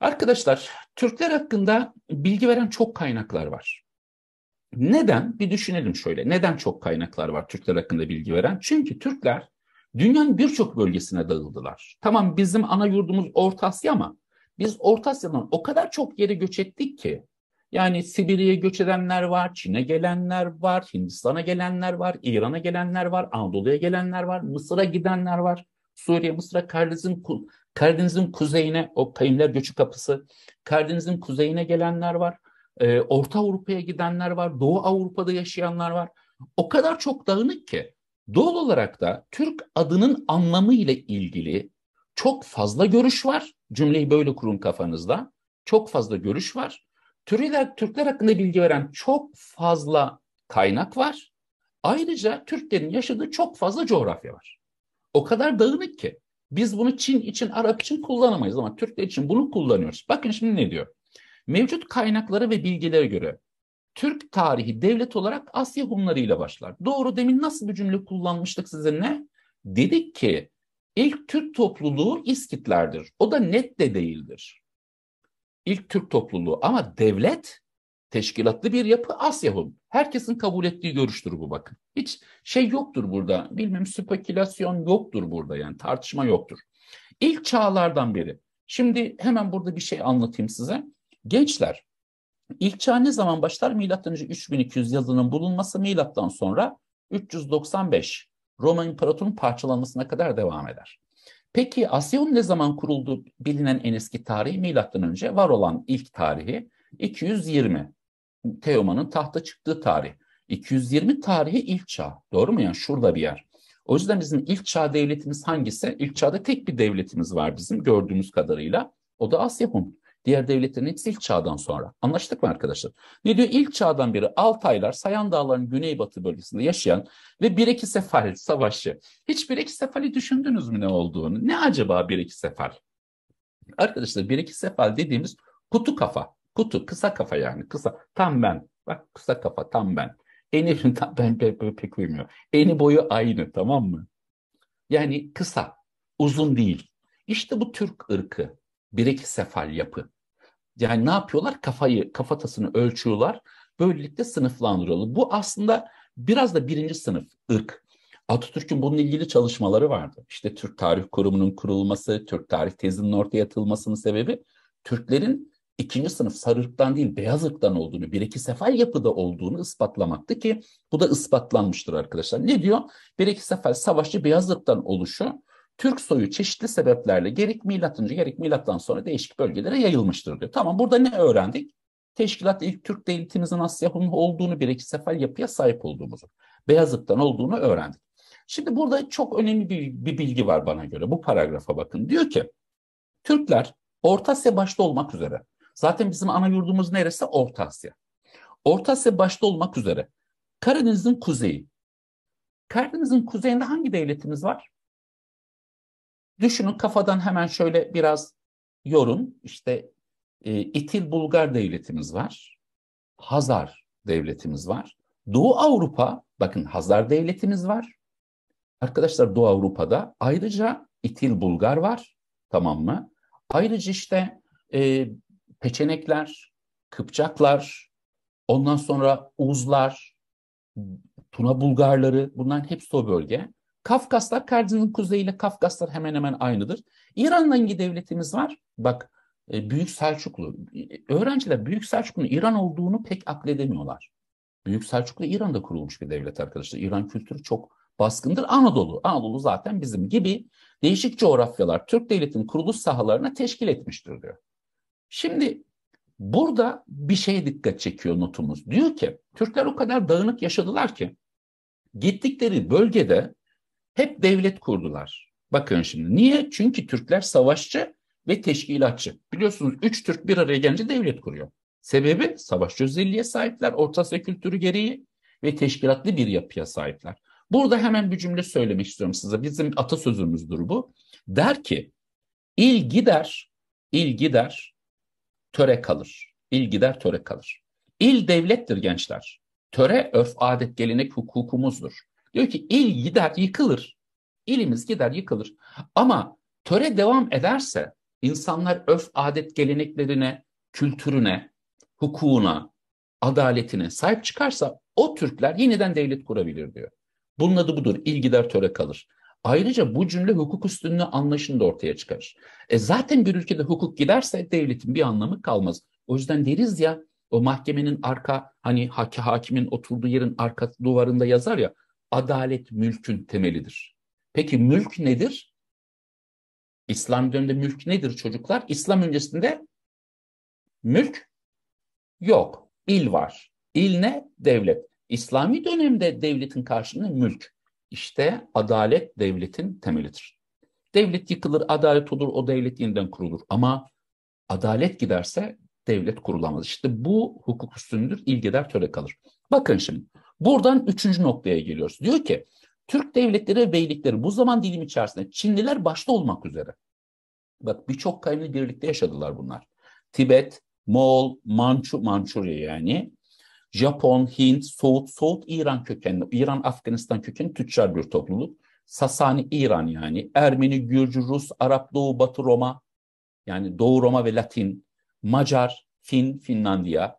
Arkadaşlar Türkler hakkında bilgi veren çok kaynaklar var. Neden? Bir düşünelim şöyle. Neden çok kaynaklar var Türkler hakkında bilgi veren? Çünkü Türkler dünyanın birçok bölgesine dağıldılar. Tamam bizim ana yurdumuz Orta Asya ama biz Orta Asya'dan o kadar çok yere göç ettik ki yani Sibirya'ya göç edenler var, Çin'e gelenler var, Hindistan'a gelenler var, İran'a gelenler var, Anadolu'ya gelenler var, Mısır'a gidenler var. Suriye, Mısır'a Kardis'in Karadeniz'in kuzeyine o Payimler Göçü Kapısı, Karadeniz'in kuzeyine gelenler var. E, Orta Avrupa'ya gidenler var. Doğu Avrupa'da yaşayanlar var. O kadar çok dağınık ki doğal olarak da Türk adının anlamı ile ilgili çok fazla görüş var. Cümleyi böyle kurun kafanızda. Çok fazla görüş var. Türkler, Türkler hakkında bilgi veren çok fazla kaynak var. Ayrıca Türklerin yaşadığı çok fazla coğrafya var. O kadar dağınık ki. Biz bunu Çin için, Arap için kullanamayız ama Türkler için bunu kullanıyoruz. Bakın şimdi ne diyor? Mevcut kaynakları ve bilgilere göre Türk tarihi devlet olarak Asya Hunları ile başlar. Doğru demin nasıl bir cümle kullanmıştık sizinle? Dedik ki ilk Türk topluluğu İskitlerdir. O da net de değildir. İlk Türk topluluğu ama devlet teşkilatlı bir yapı Asya Herkesin kabul ettiği görüştür bu bakın. Hiç şey yoktur burada. Bilmem spekülasyon yoktur burada yani tartışma yoktur. İlk çağlardan beri. Şimdi hemen burada bir şey anlatayım size. Gençler ilk çağ ne zaman başlar? Milattan önce 3200 yazının bulunması milattan sonra 395 Roma İmparatorluğu'nun parçalanmasına kadar devam eder. Peki Asya'nın ne zaman kuruldu bilinen en eski tarihi milattan önce var olan ilk tarihi 220. Teoman'ın tahta çıktığı tarih. 220 tarihi ilk çağ. Doğru mu? Yani şurada bir yer. O yüzden bizim ilk çağ devletimiz hangisi? İlk çağda tek bir devletimiz var bizim gördüğümüz kadarıyla. O da Asya Hun. Diğer devletlerin hepsi ilk çağdan sonra. Anlaştık mı arkadaşlar? Ne diyor? İlk çağdan beri Altaylar Sayan Dağları'nın güneybatı bölgesinde yaşayan ve bir iki Sefal savaşçı. Hiç bir iki Sefal'i düşündünüz mü ne olduğunu? Ne acaba bir iki Sefal? Arkadaşlar bir iki Sefal dediğimiz kutu kafa. Kutu kısa kafa yani kısa. Tam ben. Bak kısa kafa tam ben. Eni tam ben pek, pek, pek uymuyor. Eni boyu aynı tamam mı? Yani kısa, uzun değil. İşte bu Türk ırkı, birikisefal yapı. Yani ne yapıyorlar? Kafayı, kafatasını ölçüyorlar. Böylelikle sınıflandırıyorlar. Bu aslında biraz da birinci sınıf ırk. Atatürk'ün bununla ilgili çalışmaları vardı. İşte Türk Tarih Kurumu'nun kurulması, Türk Tarih Tezi'nin ortaya atılmasının sebebi Türklerin ikinci sınıf sarı ırktan değil beyaz ırktan olduğunu, bir iki sefer yapıda olduğunu ispatlamaktı ki bu da ispatlanmıştır arkadaşlar. Ne diyor? Bir iki sefer savaşçı beyaz ırktan oluşu Türk soyu çeşitli sebeplerle gerek milatınca gerek milattan sonra değişik bölgelere yayılmıştır diyor. Tamam burada ne öğrendik? Teşkilat ilk Türk devletimizin Asya'nın olduğunu bir iki sefer yapıya sahip olduğumuzu, beyaz ırktan olduğunu öğrendik. Şimdi burada çok önemli bir, bir bilgi var bana göre. Bu paragrafa bakın. Diyor ki Türkler Orta Asya başta olmak üzere Zaten bizim ana yurdumuz neresi? Orta Asya. Orta Asya başta olmak üzere. Karadeniz'in kuzeyi. Karadeniz'in kuzeyinde hangi devletimiz var? Düşünün kafadan hemen şöyle biraz yorun. İşte e, İtil Bulgar devletimiz var. Hazar devletimiz var. Doğu Avrupa, bakın Hazar devletimiz var. Arkadaşlar Doğu Avrupa'da ayrıca İtil Bulgar var. Tamam mı? Ayrıca işte e, Peçenekler, Kıpçaklar, ondan sonra Uzlar, Tuna Bulgarları bunların hepsi o bölge. Kafkaslar Karadeniz'in kuzeyiyle Kafkaslar hemen hemen aynıdır. İran'la hangi devletimiz var? Bak e, Büyük Selçuklu. Öğrenciler Büyük Selçuklu'nun İran olduğunu pek akledemiyorlar. Büyük Selçuklu İran'da kurulmuş bir devlet arkadaşlar. İran kültürü çok baskındır. Anadolu, Anadolu zaten bizim gibi değişik coğrafyalar Türk devletinin kuruluş sahalarına teşkil etmiştir diyor. Şimdi burada bir şeye dikkat çekiyor notumuz. Diyor ki Türkler o kadar dağınık yaşadılar ki gittikleri bölgede hep devlet kurdular. Bakın şimdi niye? Çünkü Türkler savaşçı ve teşkilatçı. Biliyorsunuz üç Türk bir araya gelince devlet kuruyor. Sebebi savaşçı özelliğe sahipler, Orta Asya kültürü gereği ve teşkilatlı bir yapıya sahipler. Burada hemen bir cümle söylemek istiyorum size. Bizim atasözümüzdür bu. Der ki, il gider, il gider, töre kalır. İl gider töre kalır. İl devlettir gençler. Töre örf, adet, gelenek hukukumuzdur. Diyor ki il gider yıkılır. İlimiz gider yıkılır. Ama töre devam ederse insanlar örf, adet, geleneklerine, kültürüne, hukukuna, adaletine sahip çıkarsa o Türkler yeniden devlet kurabilir diyor. Bunun adı budur. İl gider töre kalır. Ayrıca bu cümle hukuk üstünlüğü anlayışını da ortaya çıkar. E zaten bir ülkede hukuk giderse devletin bir anlamı kalmaz. O yüzden deriz ya o mahkemenin arka hani hakimin oturduğu yerin arka duvarında yazar ya adalet mülkün temelidir. Peki mülk nedir? İslam döneminde mülk nedir çocuklar? İslam öncesinde mülk yok. İl var. İl ne? Devlet. İslami dönemde devletin karşılığında mülk. İşte adalet devletin temelidir. Devlet yıkılır, adalet olur, o devlet yeniden kurulur. Ama adalet giderse devlet kurulamaz. İşte bu hukuk üstündür, ilgeder töre kalır. Bakın şimdi buradan üçüncü noktaya geliyoruz. Diyor ki Türk devletleri ve beylikleri bu zaman dilimi içerisinde Çinliler başta olmak üzere. Bak birçok kavimle birlikte yaşadılar bunlar. Tibet, Moğol, Mançu, Mançurya yani Japon, Hint, Soğut, Soğut İran kökenli, İran Afganistan kökenli tüccar bir topluluk. Sasani İran yani, Ermeni, Gürcü, Rus, Arap, Doğu, Batı Roma, yani Doğu Roma ve Latin, Macar, Fin, Finlandiya,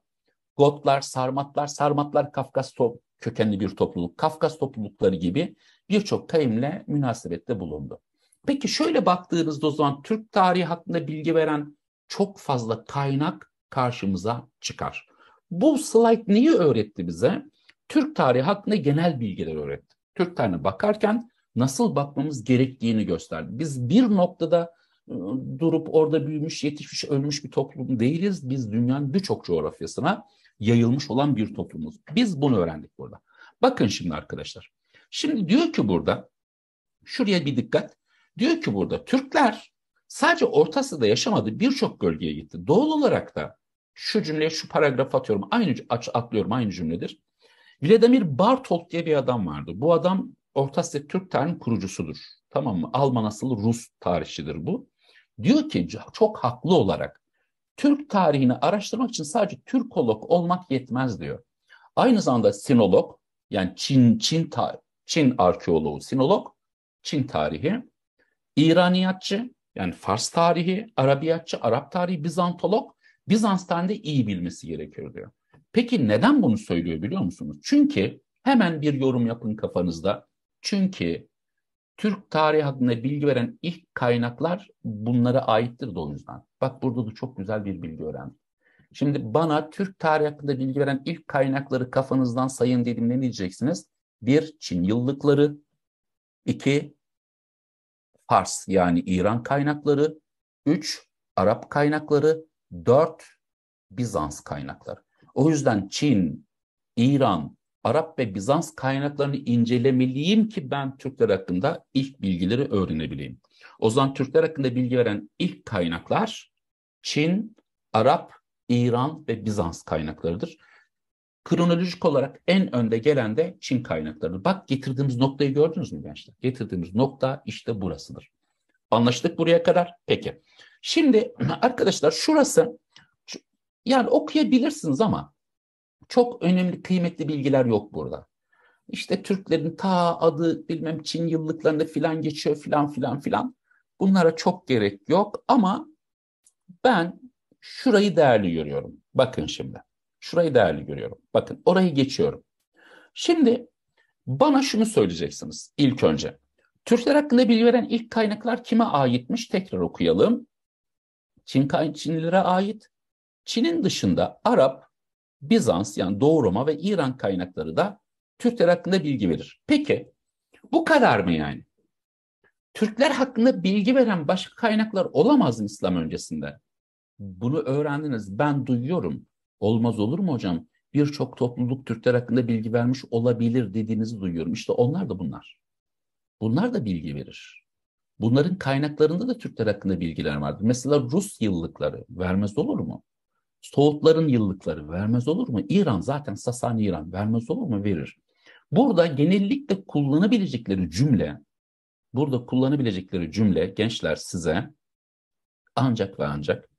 Gotlar, Sarmatlar, Sarmatlar Kafkas top, kökenli bir topluluk, Kafkas toplulukları gibi birçok kayımla münasebette bulundu. Peki şöyle baktığınızda o zaman Türk tarihi hakkında bilgi veren çok fazla kaynak karşımıza çıkar. Bu slide neyi öğretti bize? Türk tarihi hakkında genel bilgiler öğretti. Türk tarihine bakarken nasıl bakmamız gerektiğini gösterdi. Biz bir noktada e, durup orada büyümüş, yetişmiş, ölmüş bir toplum değiliz. Biz dünyanın birçok coğrafyasına yayılmış olan bir toplumuz. Biz bunu öğrendik burada. Bakın şimdi arkadaşlar. Şimdi diyor ki burada, şuraya bir dikkat. Diyor ki burada Türkler sadece Orta Asya'da yaşamadı birçok bölgeye gitti. Doğal olarak da şu cümleye şu paragraf atıyorum. Aynı atlıyorum aynı cümledir. Vladimir Bartok diye bir adam vardı. Bu adam Orta Asya Türk tarihinin kurucusudur. Tamam mı? Alman asıllı Rus tarihçidir bu. Diyor ki çok haklı olarak Türk tarihini araştırmak için sadece Türkolog olmak yetmez diyor. Aynı zamanda sinolog yani Çin Çin ta, Çin arkeoloğu sinolog, Çin tarihi, İraniyatçı yani Fars tarihi, Arabiyatçı, Arap tarihi, Bizantolog Bizans'tan da iyi bilmesi gerekir diyor. Peki neden bunu söylüyor biliyor musunuz? Çünkü hemen bir yorum yapın kafanızda. Çünkü Türk tarihi hakkında bilgi veren ilk kaynaklar bunlara aittir de o yüzden. Bak burada da çok güzel bir bilgi öğrendim. Şimdi bana Türk tarihi hakkında bilgi veren ilk kaynakları kafanızdan sayın dediğimde ne diyeceksiniz? Bir, Çin yıllıkları. iki Fars yani İran kaynakları. Üç, Arap kaynakları. 4 Bizans kaynakları. O yüzden Çin, İran, Arap ve Bizans kaynaklarını incelemeliyim ki ben Türkler hakkında ilk bilgileri öğrenebileyim. O zaman Türkler hakkında bilgi veren ilk kaynaklar Çin, Arap, İran ve Bizans kaynaklarıdır. Kronolojik olarak en önde gelen de Çin kaynaklarıdır. Bak getirdiğimiz noktayı gördünüz mü gençler? Getirdiğimiz nokta işte burasıdır. Anlaştık buraya kadar. Peki. Şimdi arkadaşlar şurası yani okuyabilirsiniz ama çok önemli kıymetli bilgiler yok burada. İşte Türklerin ta adı bilmem Çin yıllıklarında filan geçiyor filan filan filan. Bunlara çok gerek yok ama ben şurayı değerli görüyorum. Bakın şimdi. Şurayı değerli görüyorum. Bakın orayı geçiyorum. Şimdi bana şunu söyleyeceksiniz ilk önce. Türkler hakkında bilgi veren ilk kaynaklar kime aitmiş? Tekrar okuyalım. Çin Çinlilere ait. Çin'in dışında Arap, Bizans yani Doğu Roma ve İran kaynakları da Türkler hakkında bilgi verir. Peki bu kadar mı yani? Türkler hakkında bilgi veren başka kaynaklar olamaz mı İslam öncesinde? Bunu öğrendiniz. Ben duyuyorum. Olmaz olur mu hocam? Birçok topluluk Türkler hakkında bilgi vermiş olabilir dediğinizi duyuyorum. İşte onlar da bunlar. Bunlar da bilgi verir. Bunların kaynaklarında da Türkler hakkında bilgiler vardır. Mesela Rus yıllıkları vermez olur mu? Soğutların yıllıkları vermez olur mu? İran zaten Sasani İran vermez olur mu? Verir. Burada genellikle kullanabilecekleri cümle, burada kullanabilecekleri cümle gençler size ancak ve ancak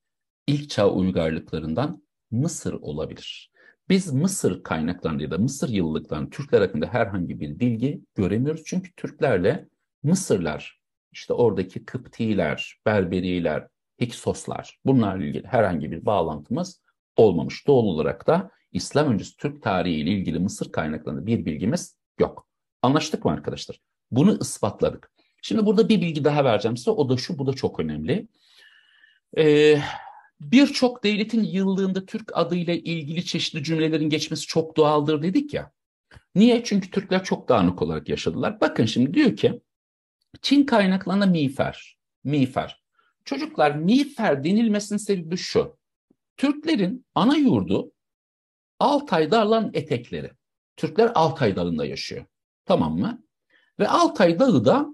ilk çağ uygarlıklarından Mısır olabilir. Biz Mısır kaynaklarında ya da Mısır yıllıklarında Türkler hakkında herhangi bir bilgi göremiyoruz. Çünkü Türklerle Mısırlar işte oradaki Kıptiler, Berberiler, Hiksoslar bunlarla ilgili herhangi bir bağlantımız olmamış. Doğal olarak da İslam öncesi Türk tarihi ile ilgili Mısır kaynaklarında bir bilgimiz yok. Anlaştık mı arkadaşlar? Bunu ispatladık. Şimdi burada bir bilgi daha vereceğim size. O da şu, bu da çok önemli. Ee, Birçok devletin yıllığında Türk adıyla ilgili çeşitli cümlelerin geçmesi çok doğaldır dedik ya. Niye? Çünkü Türkler çok dağınık olarak yaşadılar. Bakın şimdi diyor ki Çin kaynaklarına miğfer. Miğfer. Çocuklar miğfer denilmesinin sebebi şu. Türklerin ana yurdu Altay Darlan etekleri. Türkler Altay Dağı'nda yaşıyor. Tamam mı? Ve Altay Dağı da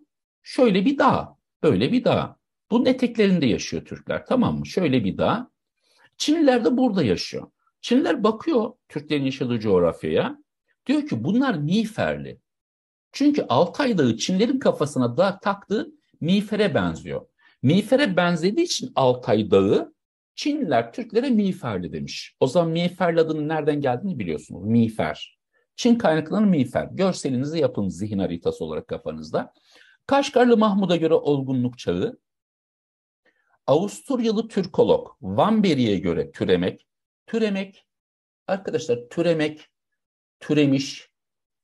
şöyle bir dağ, böyle bir dağ. Bunun eteklerinde yaşıyor Türkler tamam mı? Şöyle bir dağ. Çinliler de burada yaşıyor. Çinliler bakıyor Türklerin yaşadığı coğrafyaya. Diyor ki bunlar miğferli. Çünkü Altay Dağı Çinlerin kafasına da taktığı miğfere benziyor. Miğfere benzediği için Altay Dağı Çinliler Türklere miğferli demiş. O zaman miğferli adının nereden geldiğini biliyorsunuz. Miğfer. Çin kaynaklarının miğfer. Görselinizi yapın zihin haritası olarak kafanızda. Kaşgarlı Mahmud'a göre olgunluk çağı, Avusturyalı Türkolog Van Beri'ye göre türemek, türemek, arkadaşlar türemek, türemiş,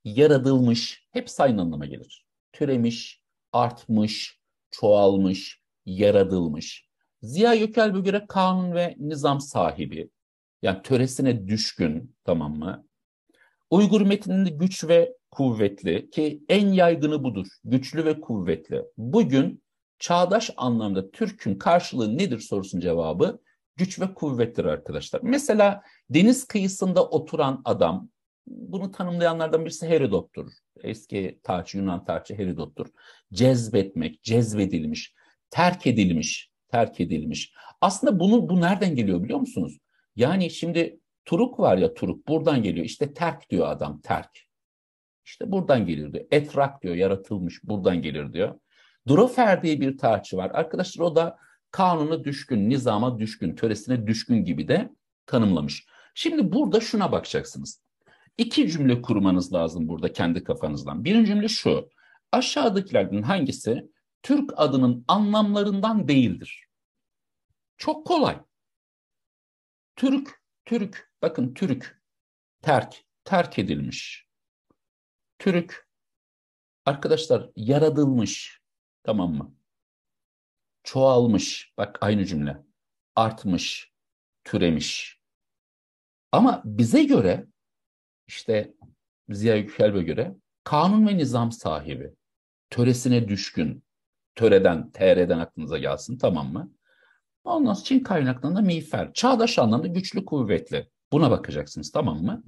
yaratılmış hepsi aynı anlama gelir. Türemiş, artmış, çoğalmış, yaratılmış. Ziya Gökalp'e göre kanun ve nizam sahibi. Yani töresine düşkün tamam mı? Uygur metninde güç ve kuvvetli ki en yaygını budur. Güçlü ve kuvvetli. Bugün çağdaş anlamda Türk'ün karşılığı nedir sorusunun cevabı güç ve kuvvettir arkadaşlar. Mesela deniz kıyısında oturan adam bunu tanımlayanlardan birisi Herodot'tur. Eski tarihçi, Yunan tarihçi Herodot'tur. Cezbetmek, cezbedilmiş, terk edilmiş, terk edilmiş. Aslında bunu bu nereden geliyor biliyor musunuz? Yani şimdi Turuk var ya Turuk buradan geliyor. İşte terk diyor adam terk. İşte buradan gelir diyor. Etrak diyor yaratılmış buradan gelir diyor. Drofer diye bir tarihçi var. Arkadaşlar o da kanunu düşkün, nizama düşkün, töresine düşkün gibi de tanımlamış. Şimdi burada şuna bakacaksınız iki cümle kurmanız lazım burada kendi kafanızdan. Birinci cümle şu. Aşağıdakilerden hangisi Türk adının anlamlarından değildir? Çok kolay. Türk, Türk, bakın Türk, terk, terk edilmiş. Türk, arkadaşlar yaratılmış, tamam mı? Çoğalmış, bak aynı cümle, artmış, türemiş. Ama bize göre işte Ziya Yüksel'e göre kanun ve nizam sahibi, töresine düşkün, töreden, TR'den aklınıza gelsin tamam mı? Ondan sonra Çin kaynaklarında miğfer, çağdaş anlamda güçlü kuvvetli. Buna bakacaksınız tamam mı?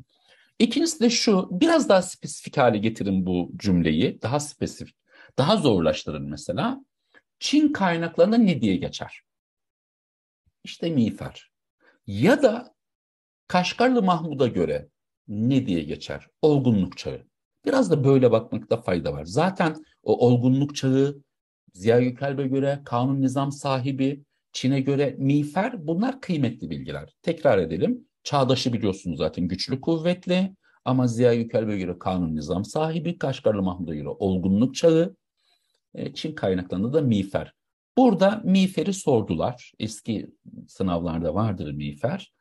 İkincisi de şu, biraz daha spesifik hale getirin bu cümleyi, daha spesifik, daha zorlaştırın mesela. Çin kaynaklarında ne diye geçer? İşte miğfer. Ya da Kaşgarlı Mahmud'a göre ne diye geçer? Olgunluk çağı. Biraz da böyle bakmakta fayda var. Zaten o olgunluk çağı Ziya Gökalp'e göre kanun nizam sahibi, Çin'e göre miğfer bunlar kıymetli bilgiler. Tekrar edelim. Çağdaşı biliyorsunuz zaten güçlü kuvvetli ama Ziya Gökalp'e göre kanun nizam sahibi, Kaşgarlı Mahmud'a göre olgunluk çağı, e, Çin kaynaklarında da miğfer. Burada miğferi sordular. Eski sınavlarda vardır miğfer.